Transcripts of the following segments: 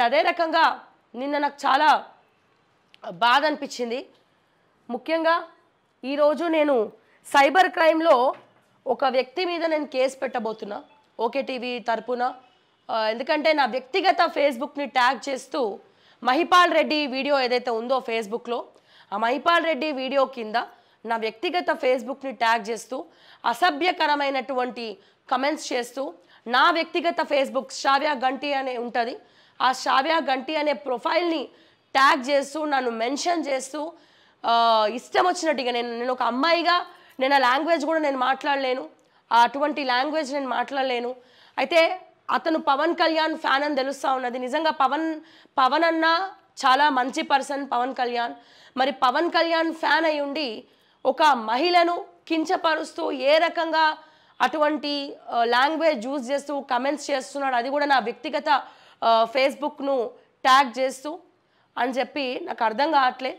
and అదే రకంగా నిన్న నాకు చాలా బాధ అనిపించింది ముఖ్యంగా ఈరోజు నేను సైబర్ క్రైమ్లో ఒక వ్యక్తి మీద నేను కేసు పెట్టబోతున్నా ఓకే టీవీ తరపున ఎందుకంటే నా వ్యక్తిగత ఫేస్బుక్ని ట్యాగ్ చేస్తూ మహిపాల్ రెడ్డి వీడియో ఏదైతే ఉందో ఫేస్బుక్లో ఆ మహిపాల్ రెడ్డి వీడియో కింద నా వ్యక్తిగత ఫేస్బుక్ని ట్యాగ్ చేస్తూ అసభ్యకరమైనటువంటి కమెంట్స్ చేస్తూ నా వ్యక్తిగత ఫేస్బుక్ శ్రావ్య గంటి అనే ఉంటుంది ఆ షావ్యా గంటి అనే ప్రొఫైల్ని ట్యాగ్ చేస్తూ నన్ను మెన్షన్ చేస్తూ ఇష్టం వచ్చినట్టుగా నేను నేను ఒక అమ్మాయిగా నేను ఆ లాంగ్వేజ్ కూడా నేను మాట్లాడలేను అటువంటి లాంగ్వేజ్ నేను మాట్లాడలేను అయితే అతను పవన్ కళ్యాణ్ ఫ్యాన్ అని తెలుస్తూ ఉన్నది నిజంగా పవన్ పవన్ అన్న చాలా మంచి పర్సన్ పవన్ కళ్యాణ్ మరి పవన్ కళ్యాణ్ ఫ్యాన్ అయి ఉండి ఒక మహిళను కించపరుస్తూ ఏ రకంగా అటువంటి లాంగ్వేజ్ యూజ్ చేస్తూ కమెంట్స్ చేస్తున్నాడు అది కూడా నా వ్యక్తిగత ఫేస్బుక్ను ట్యాగ్ చేస్తూ అని చెప్పి నాకు అర్థం కావట్లే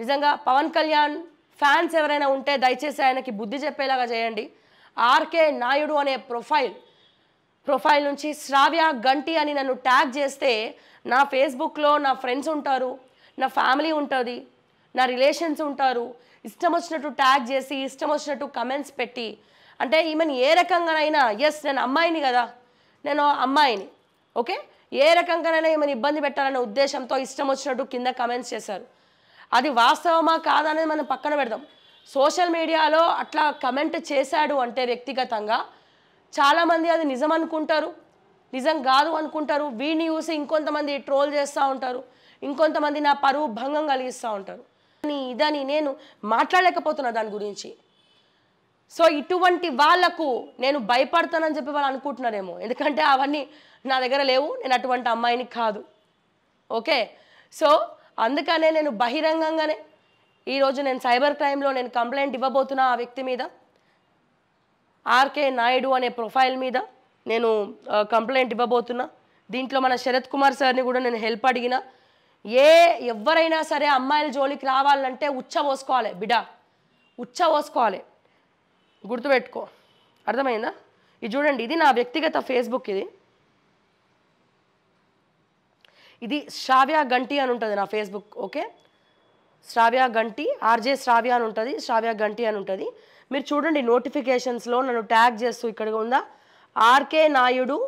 నిజంగా పవన్ కళ్యాణ్ ఫ్యాన్స్ ఎవరైనా ఉంటే దయచేసి ఆయనకి బుద్ధి చెప్పేలాగా చేయండి ఆర్కే నాయుడు అనే ప్రొఫైల్ ప్రొఫైల్ నుంచి శ్రావ్య గంటి అని నన్ను ట్యాగ్ చేస్తే నా ఫేస్బుక్లో నా ఫ్రెండ్స్ ఉంటారు నా ఫ్యామిలీ ఉంటుంది నా రిలేషన్స్ ఉంటారు ఇష్టం వచ్చినట్టు ట్యాగ్ చేసి ఇష్టం వచ్చినట్టు కమెంట్స్ పెట్టి అంటే ఈమెను ఏ రకంగానైనా ఎస్ నేను అమ్మాయిని కదా నేను అమ్మాయిని ఓకే ఏ రకంగానైనా ఏమైనా ఇబ్బంది పెట్టాలనే ఉద్దేశంతో ఇష్టం వచ్చినట్టు కింద కమెంట్స్ చేశారు అది వాస్తవమా కాదనేది మనం పక్కన పెడదాం సోషల్ మీడియాలో అట్లా కమెంట్ చేశాడు అంటే వ్యక్తిగతంగా చాలామంది అది నిజం అనుకుంటారు నిజం కాదు అనుకుంటారు వీడిని చూసి ఇంకొంతమంది ట్రోల్ చేస్తూ ఉంటారు ఇంకొంతమంది నా పరువు భంగం కలిగిస్తూ ఉంటారు ఇదని నేను మాట్లాడలేకపోతున్నా దాని గురించి సో ఇటువంటి వాళ్లకు నేను భయపడతానని చెప్పి వాళ్ళు అనుకుంటున్నారేమో ఎందుకంటే అవన్నీ నా దగ్గర లేవు నేను అటువంటి అమ్మాయిని కాదు ఓకే సో అందుకనే నేను బహిరంగంగానే ఈరోజు నేను సైబర్ క్రైమ్లో నేను కంప్లైంట్ ఇవ్వబోతున్నా ఆ వ్యక్తి మీద ఆర్కే నాయుడు అనే ప్రొఫైల్ మీద నేను కంప్లైంట్ ఇవ్వబోతున్నా దీంట్లో మన శరత్ కుమార్ సార్ని కూడా నేను హెల్ప్ అడిగిన ఏ ఎవరైనా సరే అమ్మాయిల జోలికి రావాలంటే ఉచ్చ పోసుకోవాలి బిడా ఉచ్చ పోసుకోవాలి గుర్తుపెట్టుకో అర్థమైందా ఇది చూడండి ఇది నా వ్యక్తిగత ఫేస్బుక్ ఇది ఇది శ్రావ్య గంటి అని ఉంటుంది నా ఫేస్బుక్ ఓకే శ్రావ్య గంటి ఆర్జే శ్రావ్య అని ఉంటుంది శ్రావ్య గంటి అని ఉంటుంది మీరు చూడండి నోటిఫికేషన్స్లో నన్ను ట్యాగ్ చేస్తూ ఇక్కడ ఉందా RK Naidu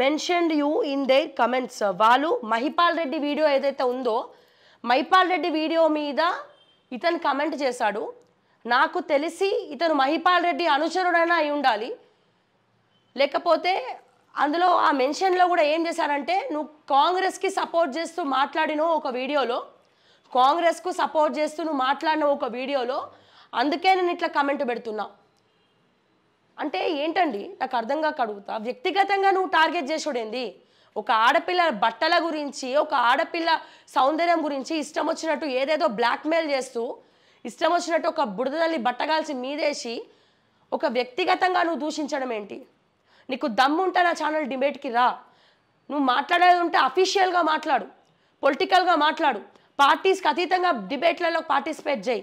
mentioned you in their comments వాళ్ళు మహిపాల్ రెడ్డి వీడియో ఏదైతే ఉందో మహిపాల్ రెడ్డి వీడియో మీద ఇతను కమెంట్ చేశాడు నాకు తెలిసి ఇతను మహిపాల్ రెడ్డి అనుచరుడైనా అయి ఉండాలి లేకపోతే అందులో ఆ మెన్షన్లో కూడా ఏం చేశారంటే నువ్వు కాంగ్రెస్కి సపోర్ట్ చేస్తూ మాట్లాడినో ఒక వీడియోలో కాంగ్రెస్కు సపోర్ట్ చేస్తూ నువ్వు మాట్లాడిన ఒక వీడియోలో అందుకే నేను ఇట్లా కమెంట్ పెడుతున్నా అంటే ఏంటండి నాకు అర్థంగా కడుగుతా వ్యక్తిగతంగా నువ్వు టార్గెట్ చేసాడేంది ఒక ఆడపిల్ల బట్టల గురించి ఒక ఆడపిల్ల సౌందర్యం గురించి ఇష్టం వచ్చినట్టు ఏదేదో బ్లాక్మెయిల్ చేస్తూ ఇష్టం వచ్చినట్టు ఒక బుడదల్లి బట్టగాల్సి మీదేసి ఒక వ్యక్తిగతంగా నువ్వు దూషించడం ఏంటి నీకు దమ్ముంటే నా ఛానల్ డిబేట్కి రా నువ్వు మాట్లాడేది ఉంటే అఫీషియల్గా మాట్లాడు పొలిటికల్గా మాట్లాడు పార్టీస్కి అతీతంగా డిబేట్లలో పార్టిసిపేట్ చేయి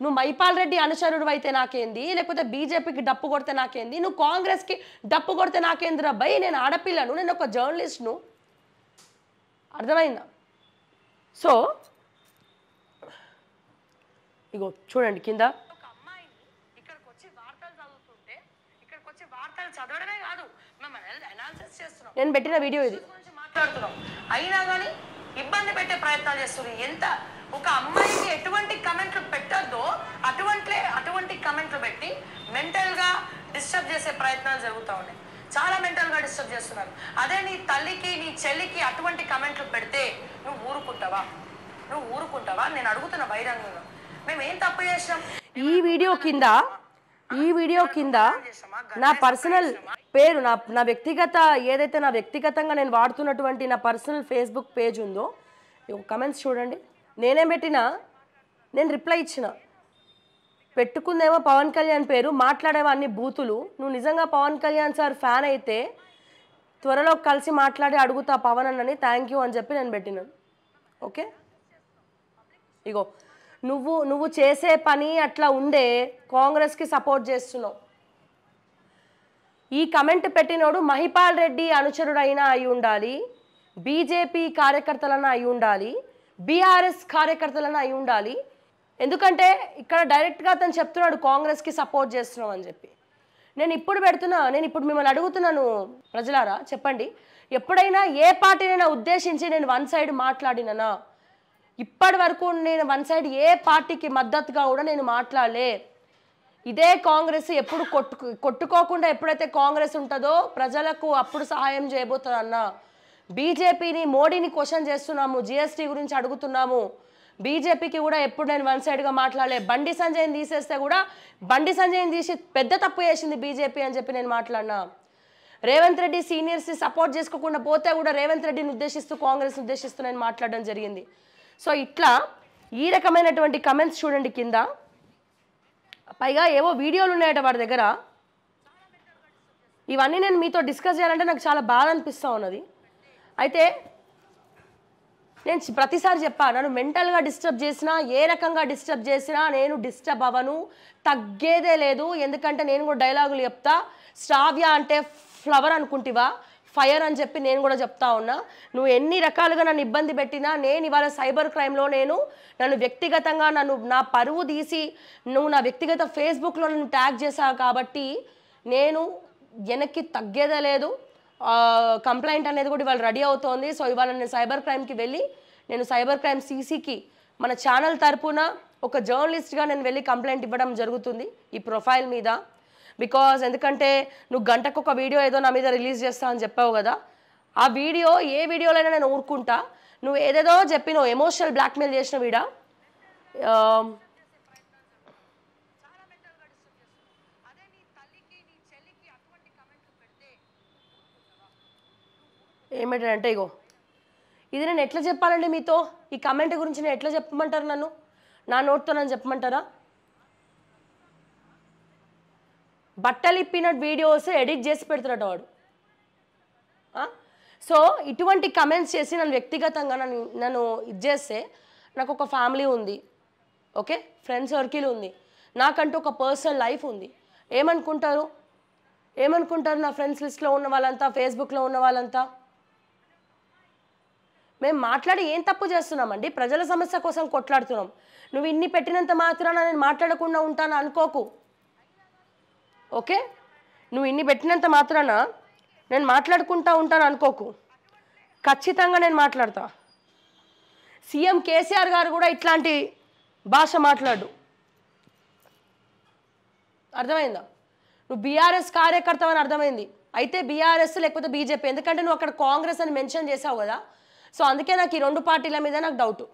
నువ్వు మైపాల్ రెడ్డి అనుచరుడు అయితే నాకేంది లేకపోతే బీజేపీకి డప్పు కొడితే నాకేంది నువ్వు కాంగ్రెస్కి డప్పు కొడితే రా బై నేను ఆడపిల్లను నేను ఒక జర్నలిస్ట్ను అర్థమైందా సో ఇగో చూడండి కింద నేను పెట్టిన వీడియో ఇది మాట్లాడుతున్నాం అయినా కానీ ఇబ్బంది పెట్టే ప్రయత్నాలు చేస్తుంది ఎంత ఒక అమ్మాయికి ఎటువంటి కమెంట్లు పెట్టద్దో అటువంటి అటువంటి కమెంట్లు పెట్టి మెంటల్గా డిస్టర్బ్ చేసే ప్రయత్నాలు జరుగుతూ ఉన్నాయి చాలా మెంటల్గా డిస్టర్బ్ చేస్తున్నారు అదే నీ తల్లికి నీ చెల్లికి అటువంటి కమెంట్లు పెడితే నువ్వు ఊరుకుంటావా నువ్వు ఊరుకుంటావా నేను అడుగుతున్న బహిరంగంగా ఈ వీడియో కింద ఈ వీడియో కింద నా పర్సనల్ పేరు నా నా వ్యక్తిగత ఏదైతే నా వ్యక్తిగతంగా నేను వాడుతున్నటువంటి నా పర్సనల్ ఫేస్బుక్ పేజ్ ఉందో కమెంట్స్ చూడండి నేనేం పెట్టినా నేను రిప్లై ఇచ్చిన పెట్టుకుందేమో పవన్ కళ్యాణ్ పేరు మాట్లాడేవా అన్ని బూతులు నువ్వు నిజంగా పవన్ కళ్యాణ్ సార్ ఫ్యాన్ అయితే త్వరలో కలిసి మాట్లాడి అడుగుతా పవన్ అన్నని థ్యాంక్ యూ అని చెప్పి నేను పెట్టినాను ఓకే ఇగో నువ్వు నువ్వు చేసే పని అట్లా ఉండే కాంగ్రెస్కి సపోర్ట్ చేస్తున్నావు ఈ కమెంట్ పెట్టినోడు మహిపాల్ రెడ్డి అనుచరుడైనా అయి ఉండాలి బీజేపీ కార్యకర్తలను అయి ఉండాలి బీఆర్ఎస్ కార్యకర్తలను అయి ఉండాలి ఎందుకంటే ఇక్కడ డైరెక్ట్గా అతను చెప్తున్నాడు కాంగ్రెస్కి సపోర్ట్ చేస్తున్నావు అని చెప్పి నేను ఇప్పుడు పెడుతున్నా నేను ఇప్పుడు మిమ్మల్ని అడుగుతున్నాను ప్రజలారా చెప్పండి ఎప్పుడైనా ఏ పార్టీనైనా ఉద్దేశించి నేను వన్ సైడ్ మాట్లాడిననా ఇప్పటి వరకు నేను వన్ సైడ్ ఏ పార్టీకి మద్దతుగా కూడా నేను మాట్లాడలే ఇదే కాంగ్రెస్ ఎప్పుడు కొట్టు కొట్టుకోకుండా ఎప్పుడైతే కాంగ్రెస్ ఉంటుందో ప్రజలకు అప్పుడు సహాయం చేయబోతుందన్న బీజేపీని మోడీని క్వశ్చన్ చేస్తున్నాము జిఎస్టీ గురించి అడుగుతున్నాము బీజేపీకి కూడా ఎప్పుడు నేను వన్ సైడ్గా మాట్లాడలే బండి సంజయ్ని తీసేస్తే కూడా బండి సంజయ్ని తీసి పెద్ద తప్పు చేసింది బీజేపీ అని చెప్పి నేను మాట్లాడినా రేవంత్ రెడ్డి సీనియర్స్ని సపోర్ట్ చేసుకోకుండా పోతే కూడా రేవంత్ రెడ్డిని ఉద్దేశిస్తూ కాంగ్రెస్ ఉద్దేశిస్తూ నేను మాట్లాడడం జరిగింది సో ఇట్లా ఈ రకమైనటువంటి కమెంట్స్ చూడండి కింద పైగా ఏవో వీడియోలు ఉన్నాయట వాడి దగ్గర ఇవన్నీ నేను మీతో డిస్కస్ చేయాలంటే నాకు చాలా బాధ అనిపిస్తూ ఉన్నది అయితే నేను ప్రతిసారి చెప్పా నన్ను మెంటల్గా డిస్టర్బ్ చేసినా ఏ రకంగా డిస్టర్బ్ చేసినా నేను డిస్టర్బ్ అవ్వను తగ్గేదే లేదు ఎందుకంటే నేను కూడా డైలాగులు చెప్తా స్ట్రావ్యా అంటే ఫ్లవర్ అనుకుంటివా ఫైర్ అని చెప్పి నేను కూడా చెప్తా ఉన్నా నువ్వు ఎన్ని రకాలుగా నన్ను ఇబ్బంది పెట్టినా నేను ఇవాళ సైబర్ క్రైమ్లో నేను నన్ను వ్యక్తిగతంగా నన్ను నా పరువు తీసి నువ్వు నా వ్యక్తిగత ఫేస్బుక్లో నన్ను ట్యాగ్ చేశావు కాబట్టి నేను వెనక్కి తగ్గేదే లేదు కంప్లైంట్ అనేది కూడా ఇవాళ రెడీ అవుతోంది సో ఇవాళ నేను సైబర్ క్రైమ్కి వెళ్ళి నేను సైబర్ క్రైమ్ సీసీకి మన ఛానల్ తరపున ఒక జర్నలిస్ట్గా నేను వెళ్ళి కంప్లైంట్ ఇవ్వడం జరుగుతుంది ఈ ప్రొఫైల్ మీద బికాజ్ ఎందుకంటే నువ్వు గంటకు ఒక వీడియో ఏదో నా మీద రిలీజ్ చేస్తా అని చెప్పావు కదా ఆ వీడియో ఏ వీడియోలైనా నేను ఊరుకుంటా నువ్వు ఏదేదో చెప్పినావు ఎమోషనల్ బ్లాక్మెయిల్ చేసిన వీడ um, ఏమంటాడంటే ఇగో ఇది నేను ఎట్లా చెప్పాలండి మీతో ఈ కమెంట్ గురించి నేను ఎట్లా చెప్పమంటారు నన్ను నా నోట్తో నన్ను చెప్పమంటారా బట్టలు వీడియోస్ ఎడిట్ చేసి పెడుతున్నాడు వాడు సో ఇటువంటి కమెంట్స్ చేసి నన్ను వ్యక్తిగతంగా నన్ను నన్ను ఇది చేస్తే నాకు ఒక ఫ్యామిలీ ఉంది ఓకే ఫ్రెండ్ సర్కిల్ ఉంది నాకంటూ ఒక పర్సనల్ లైఫ్ ఉంది ఏమనుకుంటారు ఏమనుకుంటారు నా ఫ్రెండ్స్ లిస్ట్లో ఉన్న వాళ్ళంతా ఫేస్బుక్లో ఉన్న వాళ్ళంతా మేము మాట్లాడి ఏం తప్పు చేస్తున్నామండి ప్రజల సమస్య కోసం కొట్లాడుతున్నాం నువ్వు ఇన్ని పెట్టినంత మాత్రాన నేను మాట్లాడకుండా ఉంటాను అనుకోకు ఓకే నువ్వు ఇన్ని పెట్టినంత మాత్రాన నేను మాట్లాడుకుంటా ఉంటాను అనుకోకు ఖచ్చితంగా నేను మాట్లాడతా సీఎం కేసీఆర్ గారు కూడా ఇట్లాంటి భాష మాట్లాడు అర్థమైందా నువ్వు బీఆర్ఎస్ కార్యకర్త అని అర్థమైంది అయితే బీఆర్ఎస్ లేకపోతే బీజేపీ ఎందుకంటే నువ్వు అక్కడ కాంగ్రెస్ అని మెన్షన్ చేసావు కదా సో అందుకే నాకు ఈ రెండు పార్టీల మీద నాకు డౌట్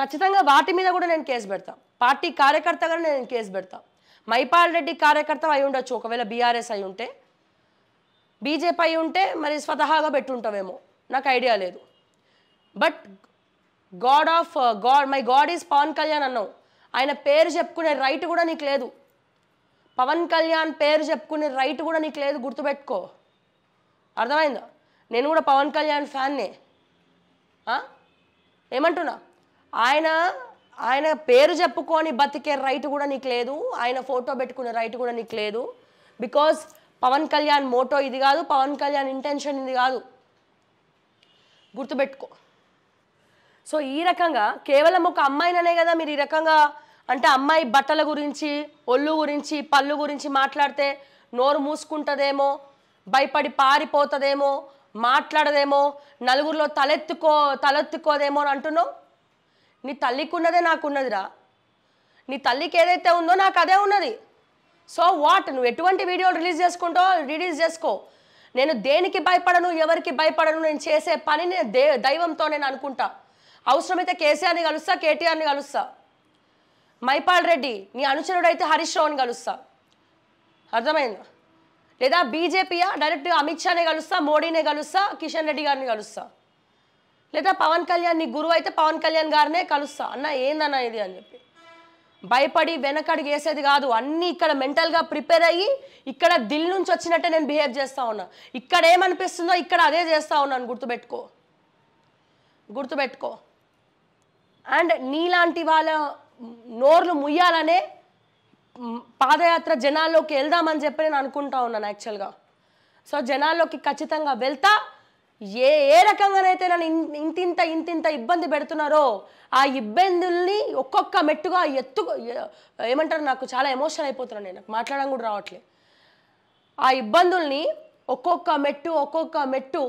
ఖచ్చితంగా వాటి మీద కూడా నేను కేసు పెడతా పార్టీ కార్యకర్తగా నేను కేసు పెడతా మైపాల్ రెడ్డి కార్యకర్త అయి ఉండొచ్చు ఒకవేళ బీఆర్ఎస్ అయి ఉంటే బీజేపీ అయి ఉంటే మరి స్వతహాగా పెట్టుంటావేమో నాకు ఐడియా లేదు but God of God my God is Pawan Kalyan అన్నావు ఆయన పేరు చెప్పుకునే రైట్ కూడా నీకు లేదు పవన్ కళ్యాణ్ పేరు చెప్పుకునే రైట్ కూడా నీకు లేదు గుర్తుపెట్టుకో అర్థమైందా నేను కూడా పవన్ కళ్యాణ్ ఫ్యాన్నే ఏమంటున్నా ఆయన ఆయన పేరు చెప్పుకొని బతికే రైట్ కూడా నీకు లేదు ఆయన ఫోటో పెట్టుకునే రైట్ కూడా నీకు లేదు బికాస్ పవన్ కళ్యాణ్ మోటో ఇది కాదు పవన్ కళ్యాణ్ ఇంటెన్షన్ ఇది కాదు గుర్తుపెట్టుకో సో ఈ రకంగా కేవలం ఒక అమ్మాయిననే కదా మీరు ఈ రకంగా అంటే అమ్మాయి బట్టల గురించి ఒళ్ళు గురించి పళ్ళు గురించి మాట్లాడితే నోరు మూసుకుంటుందేమో భయపడి పారిపోతుందేమో మాట్లాడదేమో నలుగురిలో తలెత్తుకో తలెత్తుకోదేమో అని అంటున్నావు నీ తల్లికి ఉన్నదే నాకున్నదిరా నీ తల్లికి ఏదైతే ఉందో నాకు అదే ఉన్నది సో వాట్ నువ్వు ఎటువంటి వీడియోలు రిలీజ్ చేసుకుంటో రిలీజ్ చేసుకో నేను దేనికి భయపడను ఎవరికి భయపడను నేను చేసే పని నేను దే దైవంతో నేను అనుకుంటా అవసరమైతే కేసీఆర్ని కలుస్తా కేటీఆర్ని కలుస్తా మైపాల్ రెడ్డి నీ అనుచరుడైతే హరీష్ రావుని కలుస్తా అర్థమైందా లేదా బీజేపీయా డైరెక్ట్గా అమిత్ షానే కలుస్తా మోడీనే కలుస్తా కిషన్ రెడ్డి గారిని కలుస్తా లేదా పవన్ కళ్యాణ్ నీ గురువు అయితే పవన్ కళ్యాణ్ గారినే కలుస్తా అన్న ఏందన్న ఇది అని చెప్పి భయపడి వెనకడి వేసేది కాదు అన్నీ ఇక్కడ మెంటల్గా ప్రిపేర్ అయ్యి ఇక్కడ దిల్ నుంచి వచ్చినట్టే నేను బిహేవ్ చేస్తూ ఉన్నా ఇక్కడ ఏమనిపిస్తుందో ఇక్కడ అదే చేస్తూ ఉన్నాను గుర్తుపెట్టుకో గుర్తుపెట్టుకో అండ్ నీలాంటి వాళ్ళ నోర్లు ముయ్యాలనే పాదయాత్ర జనాల్లోకి వెళ్దామని చెప్పి నేను అనుకుంటా ఉన్నాను యాక్చువల్గా సో జనాల్లోకి ఖచ్చితంగా వెళ్తా ఏ ఏ రకంగానైతే నన్ను ఇంతింత ఇంతింత ఇబ్బంది పెడుతున్నారో ఆ ఇబ్బందుల్ని ఒక్కొక్క మెట్టుగా ఎత్తు ఏమంటారు నాకు చాలా ఎమోషన్ అయిపోతున్నాను నేను నాకు మాట్లాడడం కూడా రావట్లే ఆ ఇబ్బందుల్ని ఒక్కొక్క మెట్టు ఒక్కొక్క మెట్టు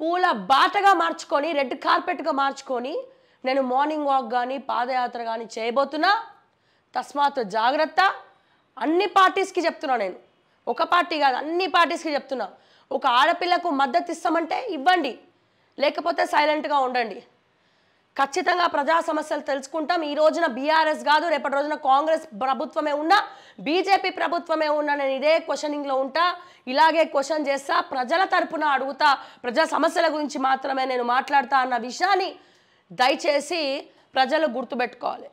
పూల బాటగా మార్చుకొని రెడ్ కార్పెట్గా మార్చుకొని నేను మార్నింగ్ వాక్ కానీ పాదయాత్ర కానీ చేయబోతున్నా తస్మాత్ జాగ్రత్త అన్ని పార్టీస్కి చెప్తున్నా నేను ఒక పార్టీ కాదు అన్ని పార్టీస్కి చెప్తున్నా ఒక ఆడపిల్లకు మద్దతు ఇస్తామంటే ఇవ్వండి లేకపోతే సైలెంట్గా ఉండండి ఖచ్చితంగా ప్రజా సమస్యలు తెలుసుకుంటాం ఈ రోజున బీఆర్ఎస్ కాదు రేపటి రోజున కాంగ్రెస్ ప్రభుత్వమే ఉన్నా బీజేపీ ప్రభుత్వమే ఉన్నా నేను ఇదే క్వశ్చనింగ్లో ఉంటా ఇలాగే క్వశ్చన్ చేస్తా ప్రజల తరపున అడుగుతా ప్రజా సమస్యల గురించి మాత్రమే నేను మాట్లాడతా అన్న విషయాన్ని దయచేసి ప్రజలు గుర్తుపెట్టుకోవాలి